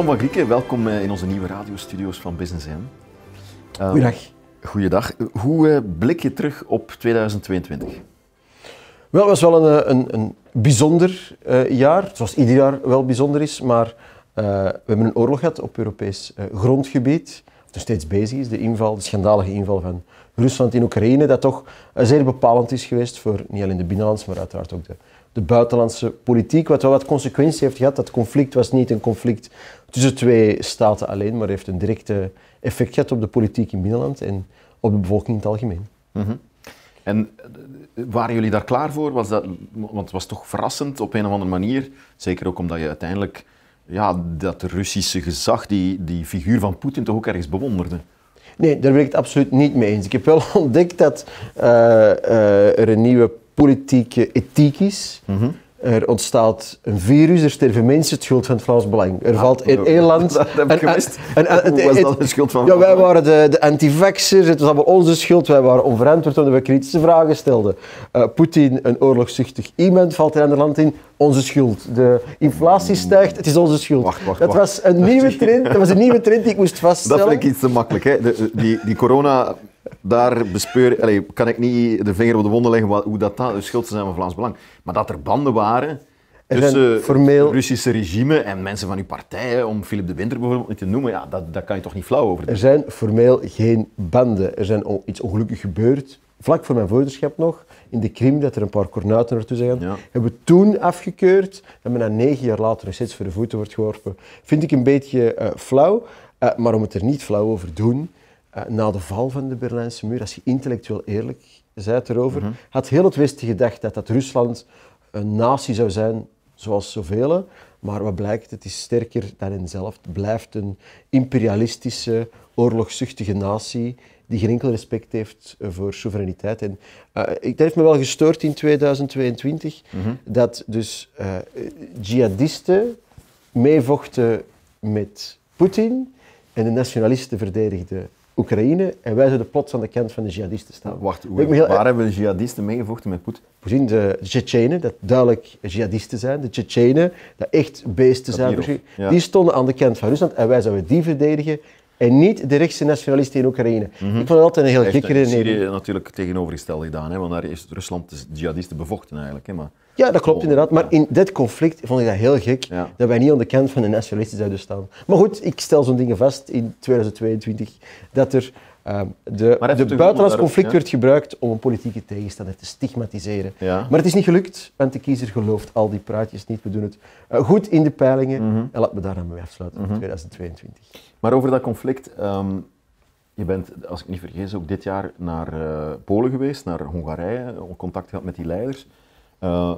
Tom van Grieken, welkom eh, in onze nieuwe radiostudio's van Business M. Eh, Goedendag. Goeiedag. Hoe eh, blik je terug op 2022? Wel, het was wel een, een, een bijzonder uh, jaar, zoals ieder jaar wel bijzonder is, maar we hebben een oorlog gehad op Europees grondgebied, Dat nog steeds bezig is, de inval, de schandalige inval van Rusland in Oekraïne, dat toch zeer bepalend is geweest voor niet alleen de Binnenlands, maar uiteraard ook de de buitenlandse politiek, wat wel wat consequentie heeft gehad. Dat conflict was niet een conflict tussen twee staten alleen, maar heeft een directe effect gehad op de politiek in binnenland en op de bevolking in het algemeen. Mhm. En eh, waren jullie daar klaar voor? Was dat, want het was toch verrassend op een of andere manier. Zeker ook omdat je uiteindelijk ja, dat Russische gezag, die, die figuur van Poetin, toch ook ergens bewonderde. Nee, daar ben ik het absoluut niet mee eens. Ik heb wel ontdekt dat eh, eh, er een nieuwe politieke ethiek is. Mhm. Er ontstaat een virus, er sterven mensen, het schuld van het Vlaams Belang. Er ah, valt in oh, één land... Dat heb ik gemist. En, en, en, was dat de schuld van Ja, wij waren de, de anti-vaxxers, het was allemaal onze schuld. Wij waren onverantwoord omdat we kritische vragen stelden. Eh, Poetin, een oorlogszuchtig iemand, valt in een land in. Onze schuld. De inflatie mm. stijgt, het is onze schuld. Wacht, wacht, wacht. dat was een nieuwe trend, dat was een nieuwe trend die ik moest vaststellen. Dat vind ik iets te makkelijk. Hè? De, die, die corona daar bespeur, allee, kan ik niet de vinger op de wonden leggen wat, hoe dat, dat de schuld zijn van Vlaams Belang. Maar dat er banden waren tussen het Russische regime en mensen van uw partij, om Philip de Winter bijvoorbeeld te noemen, ja, dat, daar kan je toch niet flauw over doen. Er zijn formeel geen banden. Er zijn iets ongelukkig gebeurd, vlak voor mijn voorzitterschap nog, in de Krim, dat er een paar kornuiten naartoe zijn Hebben we toen afgekeurd, en men dan negen jaar later nog steeds voor de voeten wordt geworpen. Vind ik een beetje eh, flauw, eh, maar om het er niet flauw over te doen, eh, na de val van de Berlijnse muur, als je intellectueel eerlijk bent erover, mhm. had heel het Westen gedacht dat, dat Rusland een natie zou zijn zoals zoveel. Maar wat blijkt, het is sterker dan henzelf. Het blijft een imperialistische, oorlogzuchtige natie die geen enkel respect heeft eh, voor soevereiniteit. En het eh, heeft me wel gestoord in 2022 mhm. dat dus uh, jihadisten meevochten met Poetin en de nationalisten verdedigden Oekraïne en wij zouden plots aan de kant van de jihadisten staan. Wacht, waar hebben hebben de jihadisten meegevochten met Poetin? Voorzien de Tsjetsjenen, dat duidelijk jihadisten zijn, de Tsjetsjenen, dat echt beesten zijn, die stonden aan de kant van Rusland en wij zouden die verdedigen en niet de rechtse nationalisten in Oekraïne. Mhm. Ik vond dat altijd een heel gekke redenering. Syrië natuurlijk tegenovergestelde gedaan, hè? want daar is Rusland de jihadisten bevochten eigenlijk. Hè? Maar... Ja, dat klopt oh. inderdaad. Maar in dit conflict vond ik dat heel gek dat wij niet aan de kant van de nationalisten zouden staan. Maar goed, ik stel zo'n dingen vast in 2022 dat er uh, de, de buitenlands conflict werd gebruikt om een politieke tegenstander te stigmatiseren. Maar het is niet gelukt, want de kiezer gelooft al die praatjes niet. We doen het eh, goed in de peilingen. Mhm. En laat me daar mee afsluiten mhm. in 2022. Maar over dat conflict. Ehm, je bent, als ik niet vergis, ook dit jaar naar eh, Polen geweest, naar Hongarije, contact gehad met die leiders. Eh,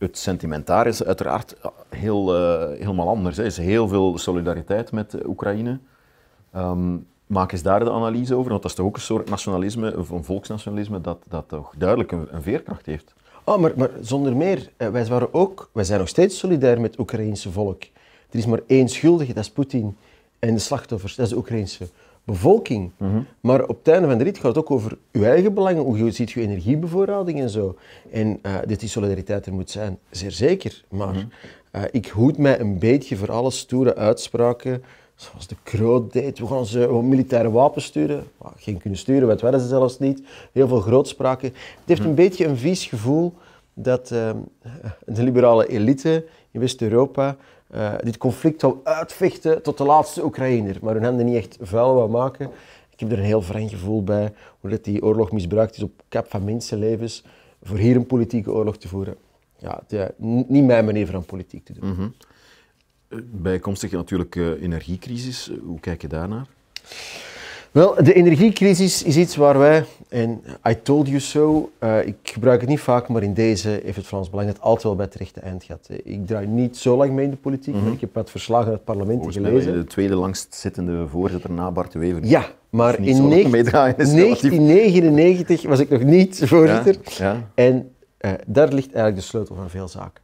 het sentimentar is uiteraard heel, eh, helemaal anders. Er is heel veel solidariteit met Oekraïne. Ehm, maak eens daar de analyse over, want dat is toch ook een soort nationalisme, een volksnationalisme, dat, dat toch duidelijk een, een veerkracht heeft. Oh, maar, maar, zonder meer, eh, wij, waren ook, wij zijn nog steeds solidair met het Oekraïnse volk. Er is maar één schuldige, dat is Poetin. En de slachtoffers, dat is de Oekraïnse bevolking. Mhm. Maar op het einde van de rit gaat het ook over uw eigen belangen, hoe ziet je energiebevoorrading en zo. En dat eh, die solidariteit er moet zijn, zeer zeker. Maar mhm. eh, ik hoed mij een beetje voor alle stoere uitspraken, zoals de Kroot deed, we gaan ze militaire wapens sturen. geen kunnen sturen, wat werden ze zelfs niet. Heel veel grootspraken. Het heeft mhm. een beetje een vies gevoel dat ehm, de liberale elite in West-Europa eh, dit conflict zou uitvechten tot de laatste Oekraïner. Maar hun handen niet echt vuil wou maken. Ik heb er een heel vreemd gevoel bij hoe dat die oorlog misbruikt is op kap van mensenlevens voor hier een politieke oorlog te voeren. Ja, het, ja eh, niet mijn manier van politiek te doen. Mm -hmm. Bijkomstig natuurlijk energiecrisis. Hoe kijk je daarnaar? Wel, de energiecrisis is iets waar wij, en I told you so, eh, ik gebruik het niet vaak, maar in deze heeft het Frans Belang dat altijd wel bij het rechte eind gehad. Ik draai niet zo lang mee in de politiek, mm ik heb het verslag uit het parlement Volgens gelezen. de tweede langstzittende voorzitter na Bart de Wever. Ja, maar in, 1999 was ik nog niet voorzitter. En eh, daar ligt eigenlijk de sleutel van veel zaken.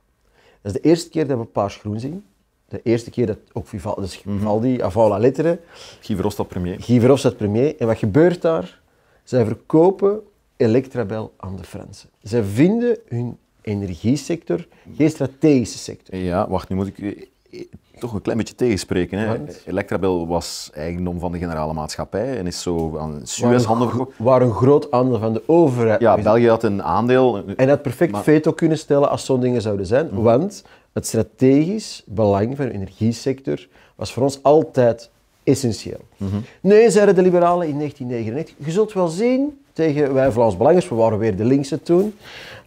Dat is de eerste keer dat we paars-groen zien de eerste keer dat ook Vivaldi, dus Vivaldi, Avala Lettere. Guy Verhofstadt premier. Guy dat premier. En wat gebeurt daar? Zij verkopen Electrabel aan de Fransen. Zij vinden hun energiesector geen strategische sector. Ja, wacht, nu moet ik eh, eh, toch een klein beetje tegenspreken. Hè. Electrabel was eigendom van de generale maatschappij en is zo aan Suez handen Waar een groot aandeel van de overheid... Ja, België had een aandeel... En had perfect veto kunnen stellen als zo'n dingen zouden zijn, mhm. want het strategisch belang van de energiesector was voor ons altijd essentieel. Nee, zeiden de liberalen in 1999. Je zult wel zien, tegen wij Vlaams Belangers, we waren weer de linkse toen,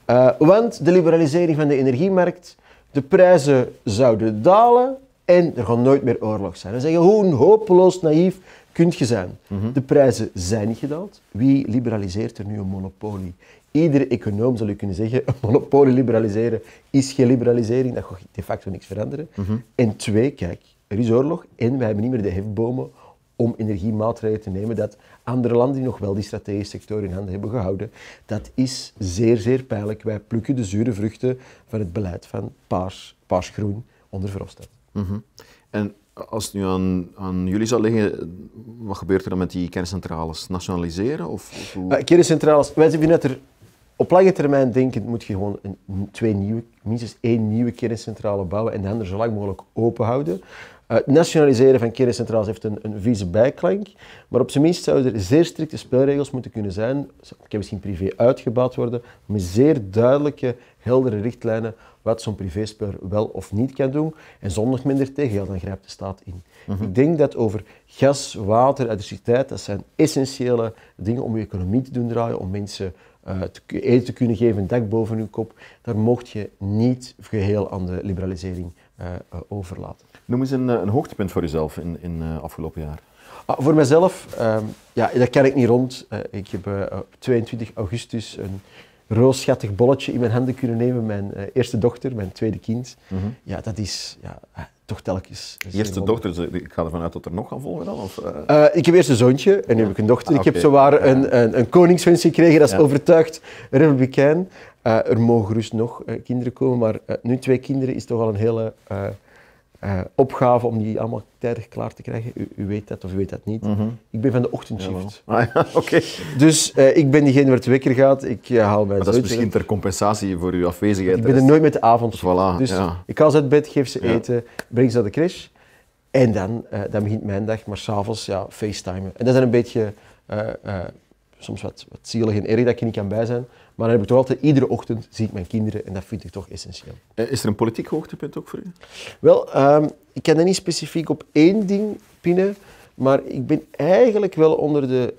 eh, want de liberalisering van de energiemarkt, de prijzen zouden dalen en er gaan nooit meer oorlog zijn. Dan zeggen hoe hopeloos naïef kunt je zijn. Mhm. De prijzen zijn niet gedaald. Wie liberaliseert er nu een monopolie? Iedere econoom zal u kunnen zeggen, een monopolie liberaliseren is geen liberalisering, dat gaat de facto niks veranderen. Mhm. En twee, kijk, er is oorlog en wij hebben niet meer de hefbomen om energiemaatregelen te nemen, dat andere landen die nog wel die strategische sector in handen hebben gehouden, dat is zeer, zeer pijnlijk. Wij plukken de zure vruchten van het beleid van paars, groen onder Verhofstadt. Mhm. En als het nu aan, aan, jullie zou liggen, wat gebeurt er dan met die kerncentrales? Nationaliseren? Of, of eh, kerncentrales, wij vinden dat er op lange termijn denkend moet je gewoon een, twee nieuwe, minstens één nieuwe kerncentrale bouwen en de andere zo lang mogelijk open houden. het eh, nationaliseren van kerncentrales heeft een, een vieze bijklank, maar op zijn minst zouden er zeer strikte spelregels moeten kunnen zijn. Ze kan misschien privé uitgebouwd worden, maar zeer duidelijke, heldere richtlijnen wat zo'n privéspeler wel of niet kan doen. En zonder minder tegen, ja, dan grijpt de staat in. Mhm. Ik denk dat over gas, water, elektriciteit, dat zijn essentiële dingen om je economie te doen draaien, om mensen eh, te, eten te kunnen geven, een dak boven je kop, daar mocht je niet geheel aan de liberalisering eh, eh, overlaten. Noem eens een, een, hoogtepunt voor jezelf in, in afgelopen jaar. Ah, voor mezelf, ehm, ja, dat kan ik niet rond. ik heb op 22 augustus een rooschattig bolletje in mijn handen kunnen nemen. Mijn eerste dochter, mijn tweede kind. Mhm. Ja, dat is ja, toch telkens. Eerste dochter, dus ik ga ervan uit dat er nog gaan volgen dan? Of, eh? Eh, ik heb eerst een zoontje en nu heb ik een dochter. Ah, ik heb zowaar waar een, een, een gekregen, dat is ja. overtuigd republikein. Uh, er mogen gerust nog kinderen komen, maar nu twee kinderen is toch al een hele eh, opgave om die allemaal tijdig klaar te krijgen. U, u weet dat of u weet dat niet. Mhm. Ik ben van de ochtendshift. Ja, ah, ja, okay. Dus eh, ik ben diegene waar het wekker gaat. Ik eh, haal Dat is misschien ter compensatie voor uw afwezigheid. Ik ben er nooit met de avond. Voilà, dus ik haal ze uit bed, geef ze eten, breng ze naar de crash. En dan, dan begint mijn dag. Maar s'avonds, ja, facetimen. En dat is een beetje soms wat, wat zielig en erg dat ik er niet kan bij zijn. Maar dan heb ik toch altijd, iedere ochtend zie ik mijn kinderen en dat vind ik toch essentieel. Eh, is er een politiek hoogtepunt ook voor u? Wel, ehm, ik kan er niet specifiek op één ding pinnen, maar ik ben eigenlijk wel onder de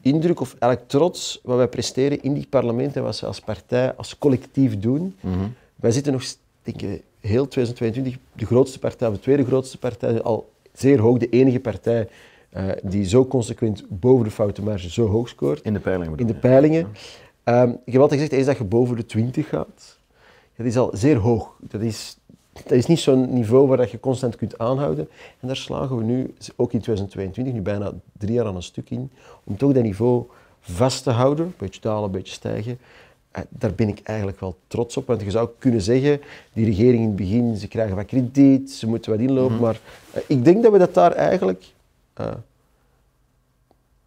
indruk of eigenlijk trots wat wij presteren in die en wat ze als partij, als collectief doen. Mhm. Wij zitten nog, denk heel 2022, de grootste partij, of de tweede grootste partij, al zeer hoog, de enige partij eh, die zo consequent boven de foute marge zo hoog scoort. In de peilingen. In de peilingen. Ja. Um, gezegd, eens dat je boven de 20 gaat, dat is al zeer hoog. Dat is, dat is niet zo'n niveau waar dat je constant kunt aanhouden. En daar slagen we nu, ook in 2022, nu bijna drie jaar aan een stuk in, om toch dat niveau vast te houden, een beetje dalen, een beetje stijgen. Eh, daar ben ik eigenlijk wel trots op. Want je zou kunnen zeggen, die regering in het begin, ze krijgen wat krediet, ze moeten wat inlopen. Mhm. Maar eh, ik denk dat we dat daar eigenlijk door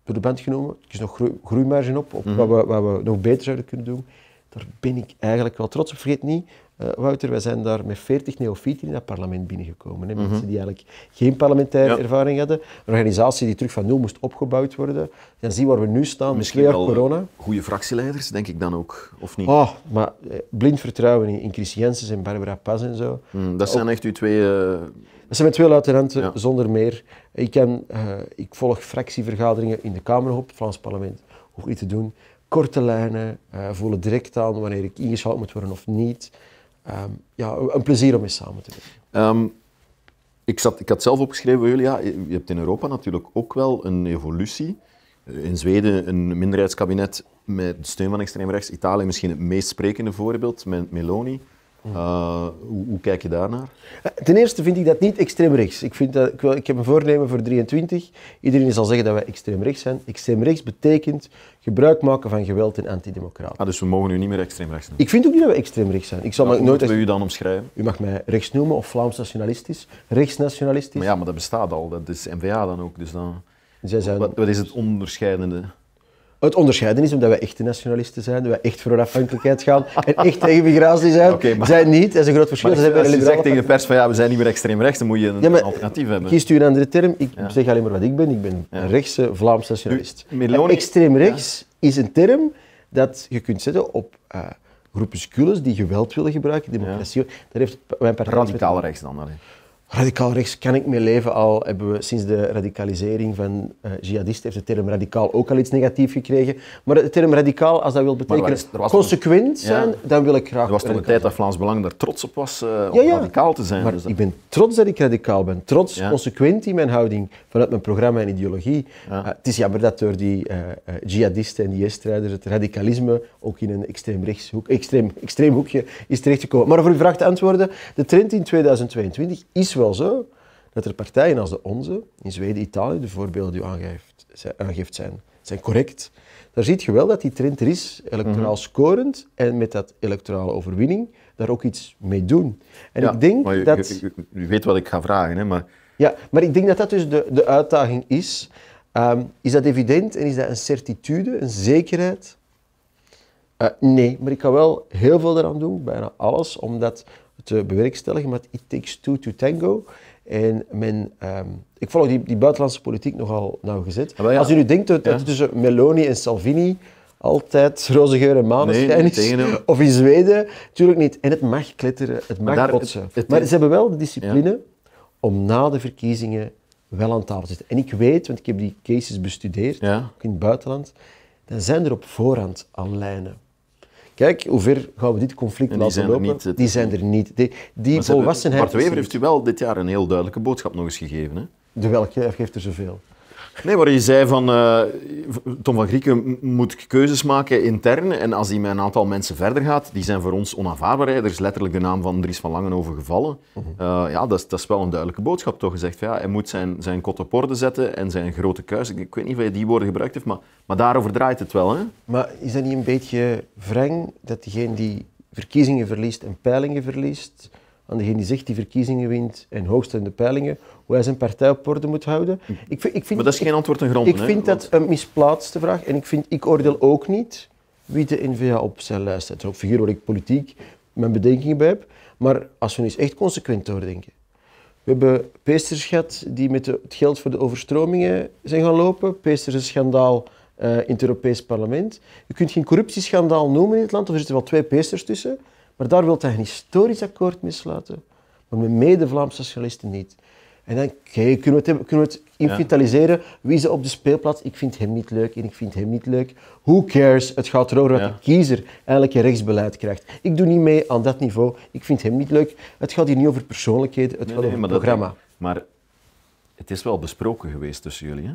eh, de band genomen. Het is nog groeimarge op, op mhm. wat, we, wat, we, nog beter zouden kunnen doen. Daar ben ik eigenlijk wel trots op. Vergeet niet, eh, Wouter, wij zijn daar met 40 neofieten in dat parlement binnengekomen. Hè? Mensen mhm. die eigenlijk geen parlementaire ervaring hadden. Een organisatie die terug van nul moest opgebouwd worden. Dan zie waar we nu staan, misschien jaar corona. Goede fractieleiders, denk ik dan ook, of niet? Oh, maar eh, blind vertrouwen in, in en Barbara Paz en zo. Mm, dat zijn echt uw twee... Eh, dat zijn mijn twee luitenanten, zonder meer. Ik, ik volg fractievergaderingen in de het Vlaams parlement. om iets te doen korte lijnen, uh, voelen direct aan wanneer ik ingeschouwd moet worden of niet. Ehm, ja, een plezier om eens samen te werken. Ehm, ik, zat, ik had zelf opgeschreven, ja, je hebt in Europa natuurlijk ook wel een evolutie. Eh, in Zweden een minderheidskabinet met steun van extreem rechts. Italië misschien het meest sprekende voorbeeld met Meloni. Uh, hoe, kijk je daarnaar? Eh, ten eerste vind ik dat niet extreem rechts. Ik, vind dat, ik, ik heb een voornemen voor 23. Iedereen zal zeggen dat wij extreem rechts zijn. Extreem rechts betekent gebruik maken van geweld en antidemocraten. Ah, dus we mogen nu niet meer extreem rechts zijn? Ik vind ook niet dat we extreem rechts zijn. Ik zal nou, hoe nooit u dan omschrijven? U mag mij rechts noemen of Vlaams nationalistisch, rechtsnationalistisch. Maar ja, maar dat bestaat al. Dat is NVA dan ook. Dus dan... Zij zijn... wat, wat is het onderscheidende? Het onderscheiden is omdat wij echte nationalisten zijn, wij echt voor onafhankelijkheid gaan en echt tegen migratie zijn. Okay, zijn niet, dat is een groot verschil. Maar als, als je zegt tegen de pers van ja, we zijn niet meer extreem rechts, dan moet je een, alternatief hebben. Kiest u een andere term, ik zeg alleen maar wat ik ben. Ik ben een rechtse Vlaams nationalist. Extreem rechts is een term dat je kunt zetten op... Uh, eh, groepuscules die geweld willen gebruiken, democratie. Ja. Daar heeft mijn partij. Radicaal rechts dan alleen. Radicaal rechts kan ik mijn leven al. Hebben we sinds de radicalisering van uh, jihadisten heeft de term radicaal ook al iets negatiefs gekregen. Maar de term radicaal, als dat wil betekenen consequent zijn, dan wil ik graag. Er was toch een tijd dat Vlaams Belang daar trots op was eh, om radicaal te zijn. Maar dus ik ben trots dat ik radicaal ben. Trots, consequent in mijn houding vanuit mijn programma en ideologie. Eh, het is jammer dat door die jihadisten en IS-strijders het radicalisme ook in een extreem, rechtshoek, extreem, extreem hoekje is terechtgekomen. Maar voor uw vraag te antwoorden, de trend in 2022 is wel dat er partijen als de onze, in Zweden, Italië, de voorbeelden die u aangeeft, aangeeft zijn, zijn correct. Daar ziet je wel dat die trend er is, electoraal mhm. scorend en met dat electorale overwinning daar ook iets mee doen. En ik denk dat... weet wat ik ga vragen, hè, maar... Ja, maar ik denk dat dat dus de, de uitdaging is. Ehm, is dat evident en is dat een certitude, een zekerheid? Eh, nee, maar ik kan wel heel veel eraan doen, bijna alles, omdat te bewerkstelligen, maar it takes two to tango. En mijn ehm, ik volg die, die, buitenlandse politiek nogal nauwgezet. Ah, Als u nu denkt dat, ja. tussen Meloni en Salvini altijd roze geur en maneschijn nee, is, of in Zweden, natuurlijk niet. En het mag kletteren, het mag maar botsen. maar ze hebben wel de discipline om na de verkiezingen wel aan tafel te zitten. En ik weet, want ik heb die cases bestudeerd, ook in het buitenland, dan zijn er op voorhand al lijnen kijk, hoe ver gaan we dit conflict en laten lopen? Niet, die eh, zijn er niet. Die, die volwassenheid... Bart Wever heeft u wel dit jaar een heel duidelijke boodschap nog eens gegeven. Hè? De welke? Hij geeft er zoveel. Nee, maar je zei van eh, Tom van Grieken moet keuzes maken intern. En als hij met een aantal mensen verder gaat, die zijn voor ons onaanvaardbaar. Er is letterlijk de naam van Dries van Langen over gevallen. Mhm. Eh, ja, dat is, dat is, wel een duidelijke boodschap toch. gezegd. ja, hij moet zijn, zijn kot op orde zetten en zijn grote kuis. Ik, weet niet of hij die woorden gebruikt heeft, maar, maar daarover draait het wel. Hè? Maar is dat niet een beetje vreng dat diegene die verkiezingen verliest en peilingen verliest aan degene die zegt die verkiezingen wint en hoogst in de peilingen, hoe hij zijn partij op orde moet houden. Hm. Ik, vind, ik vind, maar dat is geen antwoord een grond. Ik vind dat een misplaatste vraag en ik, vind, ik oordeel ook niet wie de NVA op zijn lijst zet. Dat is ook figuur waar ik politiek mijn bedenkingen bij heb. Maar als we nu eens echt consequent doordenken. We hebben Peesters gehad die met het geld voor de overstromingen zijn gaan lopen. Peesters een schandaal eh, in het Europees parlement. Je kunt geen corruptieschandaal noemen in het land, of er zitten wel twee Peesters tussen. Maar daar wil hij een historisch akkoord mee sluiten, maar met mede-Vlaamse socialisten niet. En dan okay, kunnen, we het, kunnen we het Wie ze op de speelplaats? Ik vind hem niet leuk en ik vind hem niet leuk. Who cares? Het gaat erover dat de kiezer eigenlijk een rechtsbeleid krijgt. Ik doe niet mee aan dat niveau. Ik vind hem niet leuk. Het gaat hier niet over persoonlijkheden, het gaat over het programma. maar het is wel besproken geweest tussen jullie, hè?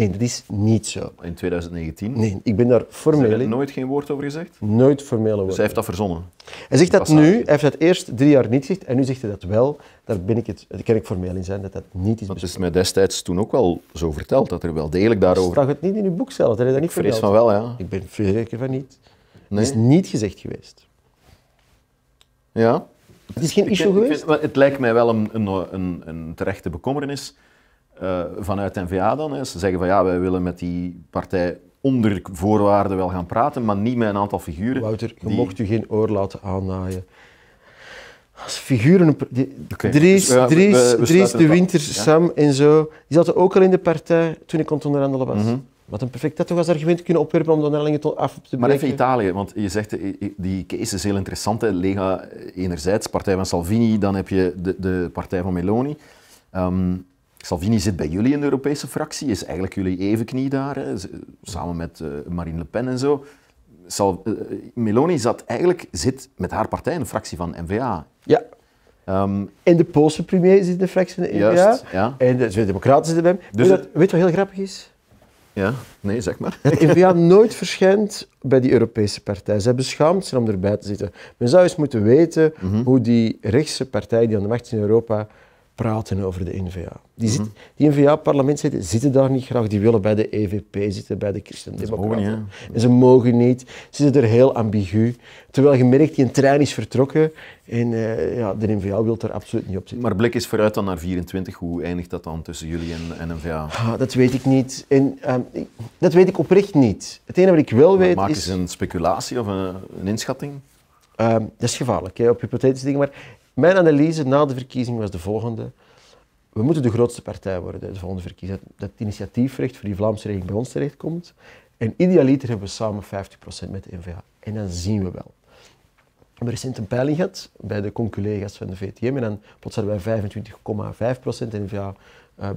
Nee, dat is niet zo. In 2019? Nee, ik ben daar formeel in. nooit geen woord over gezegd? Nooit formele dus woord. Dus hij heeft dat verzonnen? Hij zegt dat nu, hij heeft dat eerst drie jaar niet gezegd en nu zegt hij dat wel. Daar, ben ik het, kan ik formeel in zijn dat dat niet is Dat is mij destijds toen ook wel zo verteld, dat er wel degelijk daarover... zag het niet in uw boek zelf? Dat dat niet vrees verteld. van wel, ja. Ik ben zeker van niet. Nee. is niet gezegd geweest. Ja. Het is geen issue geweest? het lijkt mij wel een, een, een, een terechte bekommernis eh, vanuit vanuit NVA dan. Hè. Ze zeggen van ja, wij willen met die partij onder voorwaarden wel gaan praten, maar niet met een aantal figuren. Wouter, je mocht u geen oor laten aannaaien. Als figuren... Dries, dus Dries, Dries de Winter, Sam en zo, die zaten ook al in de partij toen ik onderhandelen was. Mhm. Wat een perfect dat als argument kunnen opwerpen om de onderhandelingen af te breken. Maar even Italië, want je zegt, eh, eh, die case is heel interessant. Lega enerzijds, partij van Salvini, dan heb je de, de partij van Meloni. Ehm, Salvini zit bij jullie in de Europese fractie, is eigenlijk jullie evenknie daar, hè? samen met eh, Marine Le Pen en zo. Eh, Meloni zat eigenlijk, zit met haar partij in de fractie van N-VA. Ja, Um, ehm, en de Poolse premier zit in de fractie van de Juist, Ja. En de Democraten zitten bij Dus weet, dat, weet, wat heel grappig is? Ja, nee, zeg maar. n NVA nooit verschijnt bij die Europese partij. Ze hebben zich om erbij te zitten. Men zou eens moeten weten mhm. hoe die rechtse partij die aan de macht is in Europa praten over de NVA. Die, mm die NVA-parlementsleden zitten daar niet graag. Die willen bij de EVP zitten, bij de Christen-Democraten. En ze mogen niet. Ze zitten er heel ambigu. Terwijl je merkt, die trein is vertrokken en eh, ja, de NVA wil er absoluut niet op zitten. Maar blik is vooruit dan naar 24. Hoe eindigt dat dan tussen jullie en, NVA? Ah, dat weet ik niet. En, ehm, dat weet ik oprecht niet. Het enige wat ik wel weet maak is... Maak eens een speculatie of een, een inschatting. Ehm, dat is gevaarlijk, hè, op hypothetische dingen. Maar mijn analyse na de verkiezing was de volgende. We moeten de grootste partij worden de volgende verkiezing. Dat het initiatiefrecht voor die Vlaamse regering bij ons terechtkomt. En idealiter hebben we samen 50% met de NVA. En dan zien we wel. We hebben recent een peiling gehad bij de conculega's van de VTM. En dan plots hadden wij 25,5% en NVA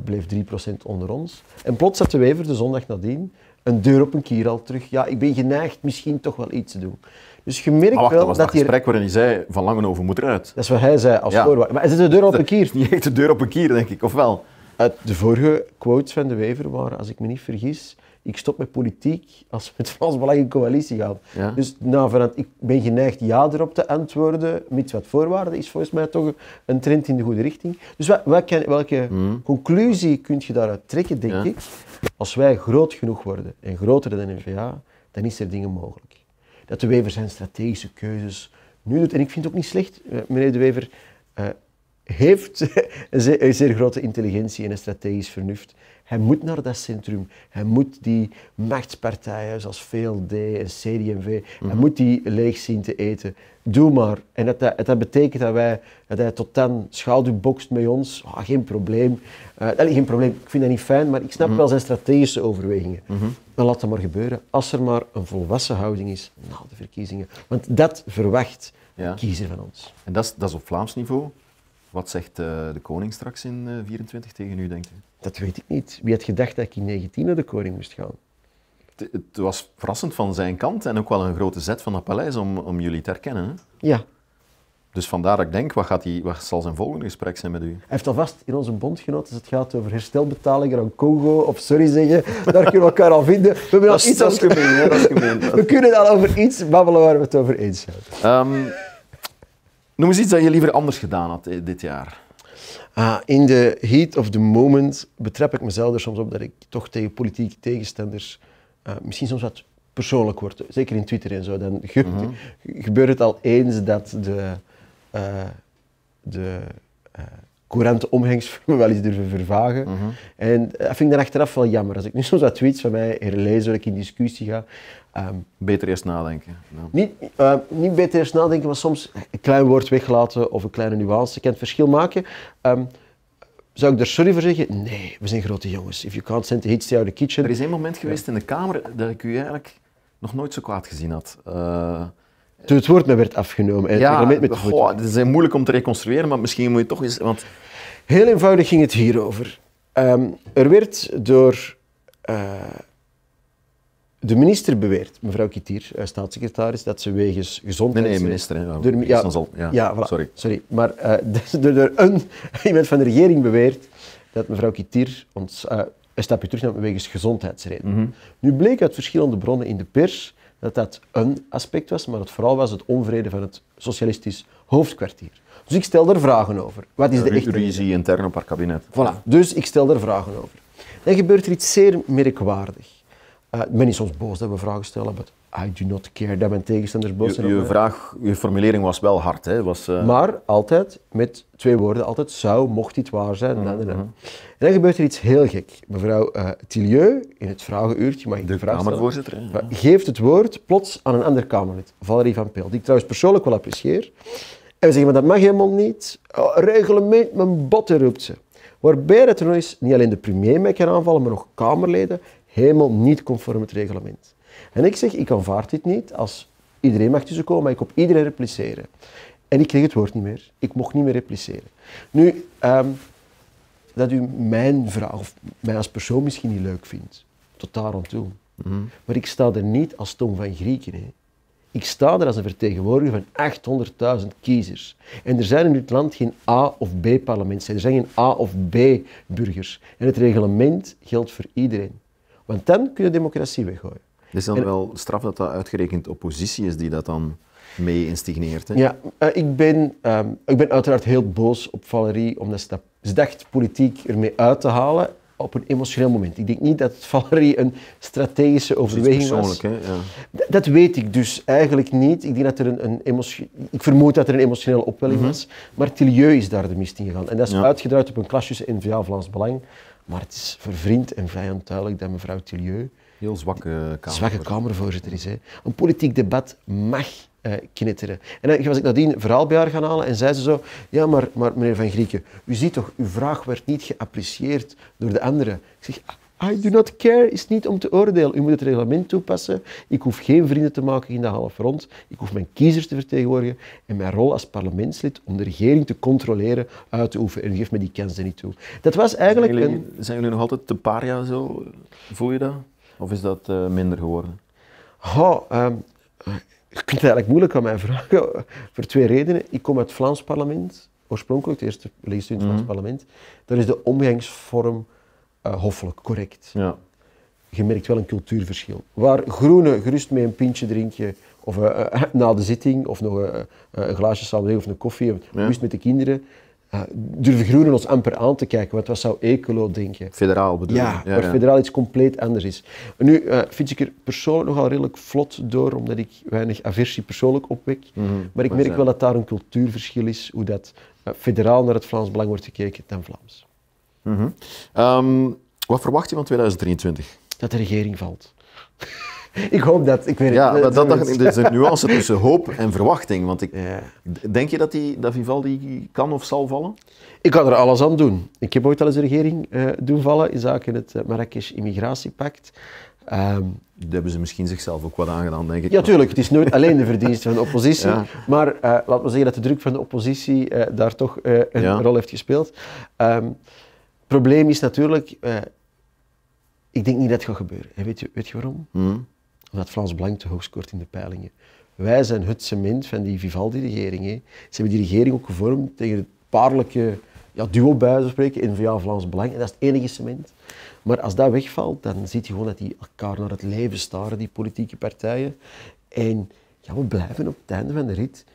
bleef 3% onder ons. En plots zetten de even de zondag nadien een deur op een kier al terug. Ja, ik ben geneigd misschien toch wel iets te doen. Dus je merkt wel dat, was dat, gesprek waarin hij zei, Van Langenhoven moet eruit. Dat is wat hij zei als voorwaarde. Maar is het de deur op een kier? Niet echt de deur op een kier, denk ik, of wel? Uit de vorige quotes van de Wever waren, als ik me niet vergis, ik stop met politiek als we met Frans Belang in coalitie gaan. Dus nou, ik ben geneigd ja erop te antwoorden, mits wat voorwaarden is volgens mij toch een trend in de goede richting. Dus wat, wat kan, welke hmm. conclusie kun je daaruit trekken, denk ik? Als wij groot genoeg worden en groter dan NVA, dan is er dingen mogelijk. Dat de Wever zijn strategische keuzes nu doet. En ik vind het ook niet slecht, eh, meneer de Wever, eh, heeft een zeer grote intelligentie en een strategisch vernuft. Hij moet naar dat centrum. Hij moet die machtspartijen zoals VLD en CDMV, hij mhm. moet die leeg zien te eten. Doe maar. En dat, dat, betekent dat, wij, dat hij tot dan schaduwbokst met ons. Ah, geen probleem. Uh, geen probleem. Ik vind dat niet fijn, maar ik snap mhm. wel zijn strategische overwegingen. Mhm. Dan laat dat maar gebeuren. Als er maar een volwassen houding is na de verkiezingen. Want dat verwacht de kiezer van ons. En dat is, dat is op Vlaams niveau. Wat zegt eh, de koning straks in 24 eh, tegen u, denk je? Dat weet ik niet. Wie had gedacht dat ik in 19 naar de koning moest gaan? Het, het, was verrassend van zijn kant en ook wel een grote zet van het paleis om, om jullie te herkennen. Hè? Ja. Dus vandaar dat ik denk, wat, gaat hij, wat zal zijn volgende gesprek zijn met u? Hij heeft alvast in onze bondgenoten. als het gaat over herstelbetalingen aan Congo of sorry zeggen, daar kunnen we elkaar al vinden. We hebben dat, al iets dat, is we kunnen dan over iets babbelen waar we het over eens zijn. Um, Noem eens iets dat je liever anders gedaan had eh, dit jaar. Ah, in de heat of the moment betrep ik mezelf er soms op dat ik toch tegen politieke tegenstanders eh, misschien soms wat persoonlijk word. Zeker in Twitter en zo. Dan mhm. gebeurt het al eens dat de, eh, de courante omgangsvormen wel eens durven vervagen. Mhm. En eh, dat vind ik dan achteraf wel jammer. Als ik nu soms wat tweets van mij herlees, waar ik in discussie ga. Ehm, beter eerst nadenken. Niet, ehm, niet beter eerst nadenken, maar soms een klein woord weglaten of een kleine nuance. kan het verschil maken. Ehm, zou ik er sorry voor zeggen? Nee, we zijn grote jongens. If you can't send the hits to the kitchen. Er is één moment geweest in de kamer dat ik u eigenlijk nog nooit zo kwaad gezien had. Eh, toen het woord werd afgenomen. En ja, het met goh, het is moeilijk om te reconstrueren, maar misschien moet je toch eens... Want... Heel eenvoudig ging het hierover. Um, er werd door eh, de minister beweerd, mevrouw Kittier, eh, staatssecretaris, dat ze wegens gezondheidsredenen. Nee, nee, minister. door, ja, sorry. sorry. Maar eh, dus door, een, iemand van de regering beweerd dat mevrouw Kittier ons, een stapje terug nam wegens gezondheidsredenen. Mhm. Nu bleek uit verschillende bronnen in de pers dat dat een aspect was, maar het vooral was het onvrede van het socialistisch hoofdkwartier. Dus ik stel daar vragen over. Wat is de echte ruzie intern op haar kabinet. Voilà, dus ik stel daar vragen over. Dan gebeurt er iets zeer merkwaardig. Eh, men is soms boos dat we vragen stellen, but I do not care dat mijn tegenstanders boos zijn. Je, vraag, je formulering was wel hard. Hè? Was, eh, Maar altijd met twee woorden, altijd zou, mocht dit waar zijn. Mhm. en, dan gebeurt er iets heel gek. Mevrouw uh, in het vragenuurtje, mag ik de, de vraag Kamervoorzitter. Geeft het woord plots aan een ander Kamerlid, Valerie van Peel, die ik trouwens persoonlijk wel apprecieer. En we zeggen, maar dat mag helemaal niet. Oh, reglement, mijn botten, roept ze. Waarbij het er nog eens niet alleen de premier mee kan aanvallen, maar nog Kamerleden helemaal niet conform het reglement. En ik zeg, ik aanvaard dit niet als iedereen mag tussenkomen, maar ik op iedereen repliceren. En ik kreeg het woord niet meer. Ik mocht niet meer repliceren. Nu, ehm, dat u mijn vraag, of mij als persoon misschien niet leuk vindt, tot daar toe. Mhm. Maar ik sta er niet als Tom van Grieken. Hè. Ik sta er als een vertegenwoordiger van 800.000 kiezers. En er zijn in dit land geen A- of B-parlementsleden. Er zijn geen A- of B-burgers. En het reglement geldt voor iedereen. Want dan kun je democratie weggooien. Het is dan wel straf dat dat uitgerekend oppositie is die dat dan mee instigneert. Hè? Ja, eh, ik, ben, ehm, ik ben uiteraard heel boos op Valerie, om ze, dat, ze dacht politiek ermee uit te halen op een emotioneel moment. Ik denk niet dat Valerie een strategische overweging was. Hè? Ja. Dat, weet ik dus eigenlijk niet. Ik, denk dat er een, een ik vermoed dat er een emotionele opwelling mhm. was. Maar Tilieu is daar de mist in gegaan. En dat is ja. uitgedraaid op een klasje NVA Vlaams Belang. Maar het is voor vriend en vijand duidelijk dat mevrouw Tilieu heel zwakke, kamer. Kamervoorzitter is. Hè. Een politiek debat mag uh, knitteren. En dan was ik nadien verhaal bij haar gaan halen en zei ze zo, ja maar, maar meneer Van Grieken, u ziet toch, uw vraag werd niet geapprecieerd door de anderen. Ik zeg, ah, I do not care is niet om te oordelen. U moet het reglement toepassen. Ik hoef geen vrienden te maken in de halve rond. Ik hoef mijn kiezers te vertegenwoordigen. En mijn rol als parlementslid om de regering te controleren, uit te oefenen. En geef me die er niet toe. Dat was eigenlijk zijn jullie, een... Zijn jullie nog altijd te paria zo? Voel je dat? Of is dat eh, minder geworden? ik um, ehm, het eigenlijk moeilijk aan mij vragen. Voor twee redenen. Ik kom uit het Vlaams parlement. Oorspronkelijk, het eerste legislatuur in het Vlaams parlement. Daar is de omgangsvorm uh, hoffelijk, correct. Ja. Je merkt wel een cultuurverschil. Waar groene gerust mee een pintje drink of eh, eh, na de zitting, of nog een glaasje samen of een koffie, of met de kinderen, durven groenen ons amper aan te kijken. Want wat zou Ecolo denken? Federaal bedoel je? Ja, ja, federaal iets compleet anders is. nu vind ik er persoonlijk nogal redelijk vlot door, omdat ik weinig aversie persoonlijk opwek. Mhm, maar ik merk wel dat daar een cultuurverschil is, hoe dat federaal naar het Vlaams Belang wordt gekeken dan Vlaams. Mhm. Ehm, wat verwacht je van 2023? Dat de regering valt. ik hoop dat. Ik weet ja, het, dat, dat, is een nuance tussen hoop en verwachting. Want ik, Denk je dat, die, dat Vivaldi kan of zal vallen? Ik kan er alles aan doen. Ik heb ooit al eens de regering eh, doen vallen in zaken het eh, Marrakesh-immigratiepact. Um, ehm, dat hebben ze misschien zichzelf ook wat aangedaan, denk ik. Ja, tuurlijk. Het is nooit alleen de verdienste van de oppositie. Maar eh, laten we zeggen dat de druk van de oppositie daar toch een rol heeft gespeeld. Ehm, probleem is natuurlijk, eh, ik denk niet dat het gaat gebeuren. En weet, je, weet je waarom? Mm. Omdat Frans Belang te hoog scoort in de peilingen. Wij zijn het cement van die Vivaldi-regering. Ze hebben die regering ook gevormd tegen het paarlijke ja, duo bij spreken in via Vlaams Belang. En dat is het enige cement. Maar als dat wegvalt, dan ziet je gewoon dat die elkaar naar het leven staren, die politieke partijen. En ja, we blijven op het einde van de rit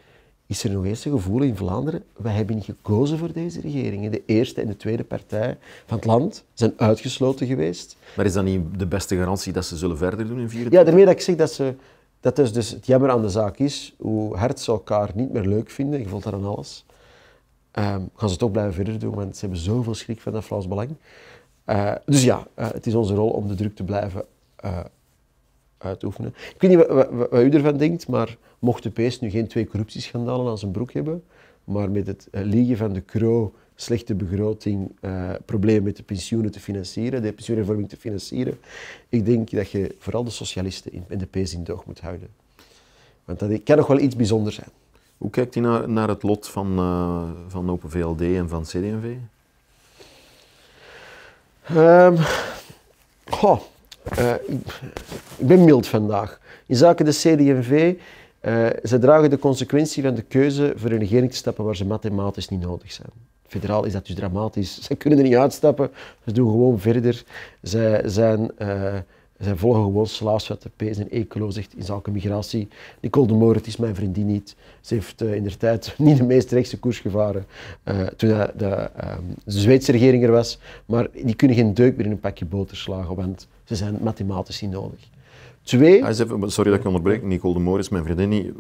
is er nog eens een gevoel in Vlaanderen, wij hebben gekozen voor deze regering. De eerste en de tweede partij van het land zijn uitgesloten geweest. Maar is dat niet de beste garantie dat ze zullen verder doen in jaar? Ja, daarmee dat ik zeg dat ze... Dat is dus, dus het jammer aan de zaak is, hoe hard ze elkaar niet meer leuk vinden, je voelt dat aan alles, ehm, gaan ze toch blijven verder doen, want ze hebben zoveel schrik van dat Vlaams Belang. Eh, dus ja, eh, het is onze rol om de druk te blijven uh, ik weet niet wat, u ervan denkt, maar mocht de pees nu geen twee corruptieschandalen aan zijn broek hebben, maar met het eh, liegen van de kro, slechte begroting, uh, eh, problemen met de pensioenen te financieren, de pensioenhervorming te financieren, ik denk dat je vooral de socialisten in, en de pees in doog moet houden. Want dat kan nog wel iets bijzonders zijn. Hoe kijkt u naar, naar het lot van, uh, van Open VLD en van CD&V? Ehm, oh. Eh, ik ben mild vandaag. In zaken de CDV, uh, eh, ze dragen de consequentie van de keuze voor een regering te stappen waar ze mathematisch niet nodig zijn. Federaal is dat dus dramatisch. Ze kunnen er niet uitstappen, ze doen gewoon verder. Zij zijn eh, ze volgen gewoon slaafs wat de P. Zijn ecolo zegt in zaken migratie. Nicole de Moor, het is mijn vriendin niet. Ze heeft eh, in de tijd niet de meest rechtse koers gevaren eh, toen de, de, ehm, de, Zweedse regering er was. Maar die kunnen geen deuk meer in een pakje boter slagen, want ze zijn mathematisch nodig. Twee... Ah, sorry dat ik onderbreek. Nicole de Moor is mijn vriendin niet.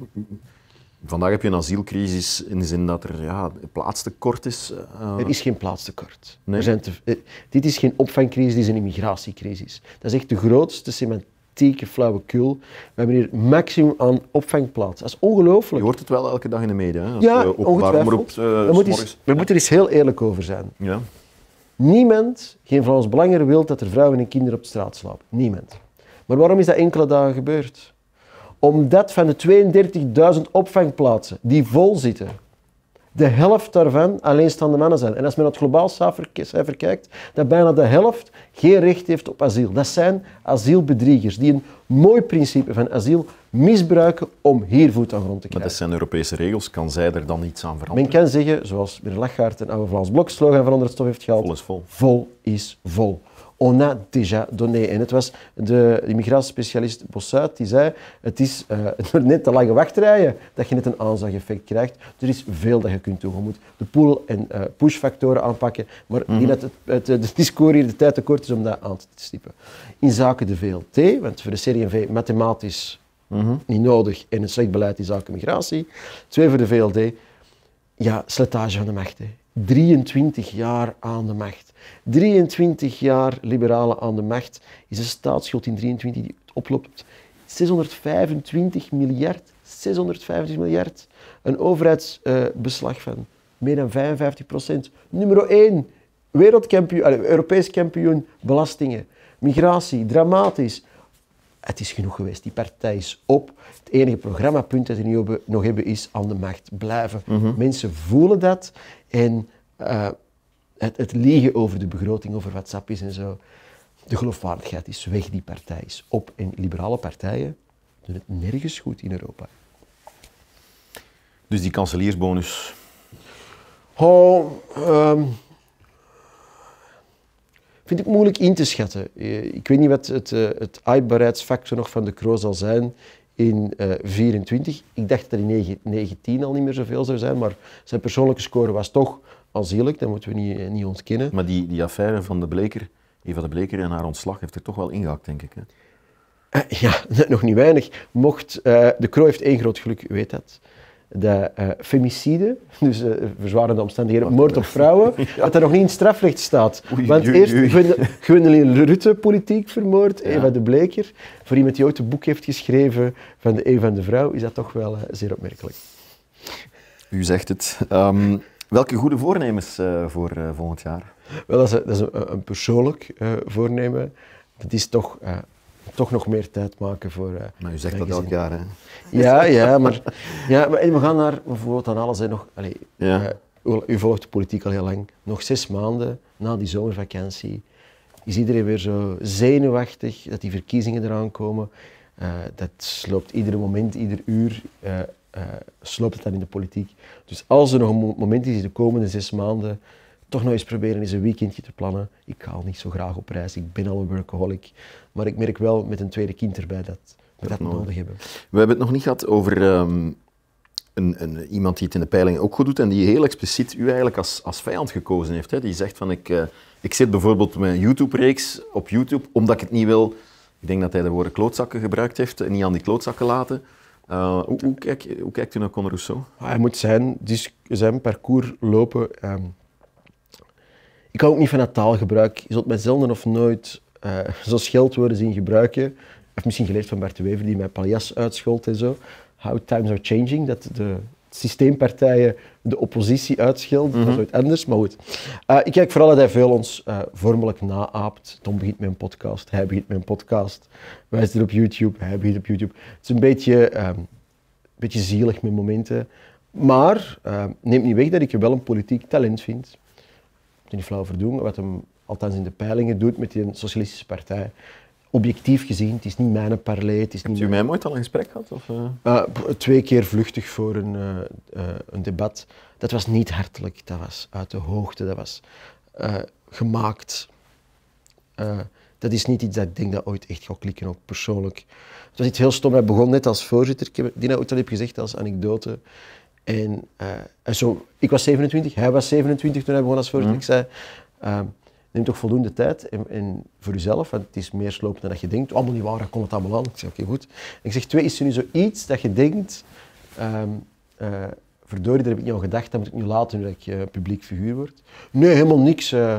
Vandaag heb je een asielcrisis in de zin dat er ja, plaatstekort is. Eh, er is geen plaatstekort. Nee. zijn eh, dit is geen opvangcrisis, dit is een immigratiecrisis. Dat is echt de grootste semantieke, flauwekul. We hebben hier maximum aan opvangplaats. Dat is ongelooflijk. Je hoort het wel elke dag in de media. Als ja, de ongetwijfeld. Uh, we, moeten we moeten er eens heel eerlijk over zijn. Ja. Niemand, geen van ons belangrijker, wil dat er vrouwen en kinderen op straat slapen. Niemand. Maar waarom is dat enkele dagen gebeurd? Omdat van de 32.000 opvangplaatsen die vol zitten, de helft daarvan alleenstaande mannen zijn. En als men naar het globaal cijfer eh, kijkt, dat bijna de helft geen recht heeft op asiel. Dat zijn asielbedriegers die een mooi principe van asiel misbruiken om hier voet aan grond te krijgen. Maar dat zijn Europese regels. Kan zij er dan iets aan veranderen? Men kan zeggen, zoals meneer Lachgaard en oude Vlaams Blok slogan van onder stof heeft gehaald, Vol is vol ona déjà donné. En het was de immigratiespecialist Bossuit die zei, het is uh, net te lange wachtrijen dat je net een aanzageffect krijgt. Er is veel dat je kunt doen. Je moet de pool- en eh, push factoren aanpakken, maar mm -hmm. dat het, het, eh, de discours hier de tijd te kort is om dat aan te stippen. In zaken de VLT, want voor de CNV mathematisch mhm. niet nodig en een slecht beleid in zaken migratie. Twee voor de VLD, ja, slijtage van de macht. Hè. 23 jaar aan de macht. 23 jaar liberalen aan de macht is een staatsschuld in 23 die oploopt 625 miljard. 650 miljard. Een overheidsbeslag van meer dan 55 procent. Nummer 1, wereldkampioen, Europees kampioen belastingen. Migratie, dramatisch het is genoeg geweest. Die partij is op. Het enige programmapunt dat we nog hebben is aan de macht blijven. Mhm. Mensen voelen dat en eh, het, het liegen over de begroting, over wat sap is en zo. De geloofwaardigheid is weg, die partij is op. En liberale partijen doen het nergens goed in Europa. Dus die kanseliersbonus? Oh, ehm, vind ik moeilijk in te schatten. Eh, ik weet niet wat het, eh, het nog van de Cro zal zijn in 24. Eh, ik dacht dat in 19 al niet meer zoveel zou zijn, maar zijn persoonlijke score was toch aanzienlijk, dat moeten we niet, niet ontkennen. Maar die, die affaire van de Bleker, Eva de Bleker en haar ontslag heeft er toch wel ingehakt, denk ik. Hè? Ja, nog niet weinig. Mocht, de Kroo heeft één groot geluk, weet dat de eh, femicide, dus uh, verzwarende omstandigheden, moord op vrouwen, ja. dat er nog niet in strafrecht staat. Want oei, eerst Gwendolyn Rutte politiek vermoord, Eva de Bleker. Voor iemand die ooit een boek heeft geschreven van de Eva van de Vrouw, is dat toch wel eh, zeer opmerkelijk. U zegt het. Ehm, welke goede voornemens voor volgend jaar? Wel, dat is, dat is een, een, persoonlijk voornemen. Dat is toch toch nog meer tijd maken voor. Eh, maar u zegt dat elk jaar, hè? Ja, ja, maar, ja, maar we gaan naar bijvoorbeeld aan alles. Hè, nog, allez, ja. Eh, u volgt de politiek al heel lang. Nog zes maanden na die zomervakantie is iedereen weer zo zenuwachtig dat die verkiezingen eraan komen. Eh, dat sloopt ieder moment, ieder uur. sloopt het dan in de politiek. Dus als er nog een moment is de komende zes maanden toch nog eens proberen eens een weekendje te plannen. Ik ga al niet zo graag op reis, ik ben al een workaholic. Maar ik merk wel met een tweede kind erbij dat we dat, nodig hebben. We hebben het nog niet gehad over ehm, een, een, iemand die het in de peilingen ook goed doet en die heel expliciet u eigenlijk als, als vijand gekozen heeft. Hè? Die zegt van ik, uh, ik zit bijvoorbeeld met YouTube-reeks op YouTube omdat ik het niet wil. Ik denk dat hij de woorden klootzakken gebruikt heeft en niet aan die klootzakken laten. Eh, hoe, hoe, kijk, hoe, kijkt u naar Conor Rousseau? Ah, hij moet zijn, zijn parcours lopen. Ehm. ik hou ook niet van dat taalgebruik. Je zult mij zelden of nooit uh, zo scheldwoorden zien gebruiken. Of misschien geleerd van Bert de Wever die mij paljas uitschold en zo. How times are changing, dat de systeempartijen de oppositie uitschilden. Dat is mhm. ooit anders, maar goed. Eh, ik kijk vooral dat hij veel ons uh, vormelijk naaapt. Tom begint met een podcast, hij begint met een podcast. Wij zitten op YouTube, hij begint op YouTube. Het is een beetje, ehm, beetje zielig met momenten. Maar ehm, neemt niet weg dat ik wel een politiek talent vind. Ik moet niet flauw verdoen wat hem althans in de peilingen, doet met die Socialistische Partij. Objectief gezien, het is niet mijn parley. Het is mij ooit al een gesprek gehad? Of, eh? ah, twee keer vluchtig voor een, eh, eh, een debat. Dat was niet hartelijk, dat was uit de hoogte, dat was gemaakt. dat is niet iets dat ik denk dat ooit echt gaat klikken, ook persoonlijk. Het was iets heel stom, hij begon net als voorzitter. Ik heb die ooit al heb gezegd als anekdote. En, zo, ik was 27, hij was 27 toen hij begon als voorzitter. Mm. Ik zei, ehm, neem toch voldoende tijd en, voor jezelf, want het is meer slopen dan dat je denkt. Allemaal oh, niet waar, dan komt het allemaal aan. Ik zeg, oké, goed. ik zeg, twee, is er nu zoiets dat je denkt, um, verdorie, daar heb ik niet aan gedacht, dat moet ik nu laten nu dat ik uh, publiek figuur word. Nee, helemaal niks. Eh,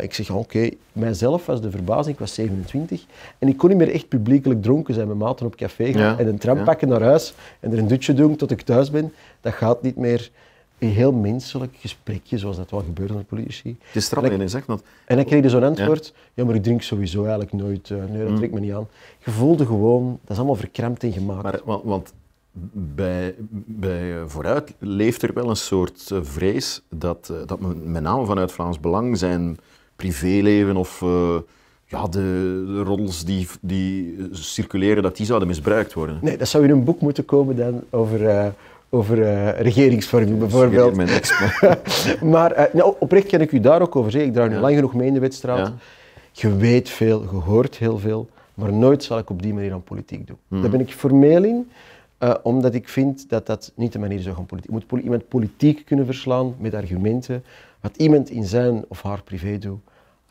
ik zeg, oké, mijzelf was de verbazing, ik was 27 en ik kon niet meer echt publiekelijk dronken zijn met maten op café gaan en een tram pakken naar huis en er een dutje doen tot ik thuis ben. Dat gaat niet meer een heel menselijk gesprekje, zoals dat wel gebeurt met politici. Het is straf, en, zegt dat. En dan kreeg zo'n antwoord, ja. maar ik drink sowieso eigenlijk nooit, eh, nee, dat mm. trekt me niet aan. Je voelde gewoon, dat is allemaal verkrampt en gemaakt. Maar, want, want bij, bij eh, Vooruit leeft er wel een soort eh, vrees dat, dat men, met name vanuit Vlaams Belang zijn privéleven of ja, de, roddels die, die circuleren, dat die zouden misbruikt worden. Nee, dat zou in een boek moeten komen dan over over uh, regeringsvorming bijvoorbeeld. maar uh, nou, oprecht kan ik u daar ook over zeggen. Ik draai nu lang genoeg mee in de wedstrijd. Je weet veel, je hoort heel veel, maar nooit zal ik op die manier aan politiek doen. Hmm. Daar ben ik formeel in, eh, omdat ik vind dat dat niet de manier is van politiek. Je moet iemand politiek kunnen verslaan met argumenten. Wat iemand in zijn of haar privé doet,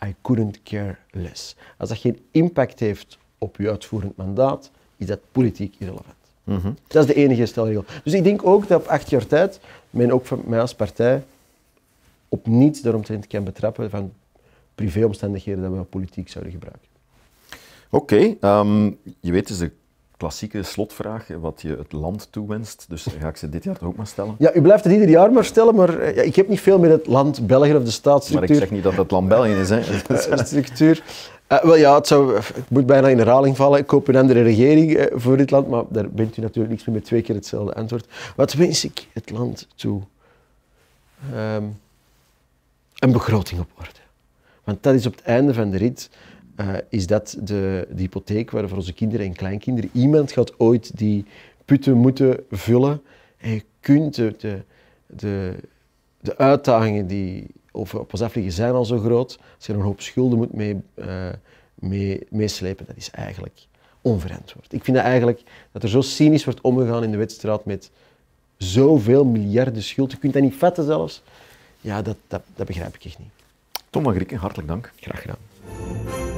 I couldn't care less. Als dat geen impact heeft op je uitvoerend mandaat, is dat politiek irrelevant. Mhm. Dat is de enige stelregel. Dus ik denk ook dat op acht jaar tijd men ook van mij als partij op niets daaromtrent kan betrappen van privéomstandigheden dat we politiek zouden gebruiken. Oké, ehm, je weet dus de klassieke slotvraag, wat je het land toewenst. Dus ga ik ze dit jaar ook maar stellen. Ja, u blijft het ieder jaar maar stellen, maar eh, ik heb niet veel met het land België of de staatsstructuur. Maar ik zeg niet dat het land België is, hè. Eh, de structuur. Uh, wel ja, het, zou, het, moet bijna in herhaling vallen. Ik hoop een andere regering eh, voor dit land, maar daar bent u natuurlijk niks meer met twee keer hetzelfde antwoord. Wat wens ik het land toe? Ehm, een begroting op orde. Want dat is op het einde van de rit, eh, is dat de, hypotheek waar voor onze kinderen en kleinkinderen iemand gaat ooit die putten moeten vullen. En je kunt de, de, de uitdagingen die of pas zijn al zo groot. ze je er een hoop schulden moet mee, eh, mee, meeslepen, dat is eigenlijk onverantwoord. Ik vind dat eigenlijk dat er zo cynisch wordt omgegaan in de wedstrijd met zoveel miljarden schuld. Je kunt dat niet vatten zelfs. Ja, dat, dat, begrijp ik echt niet. Tom van Grieken, hartelijk dank. Graag gedaan.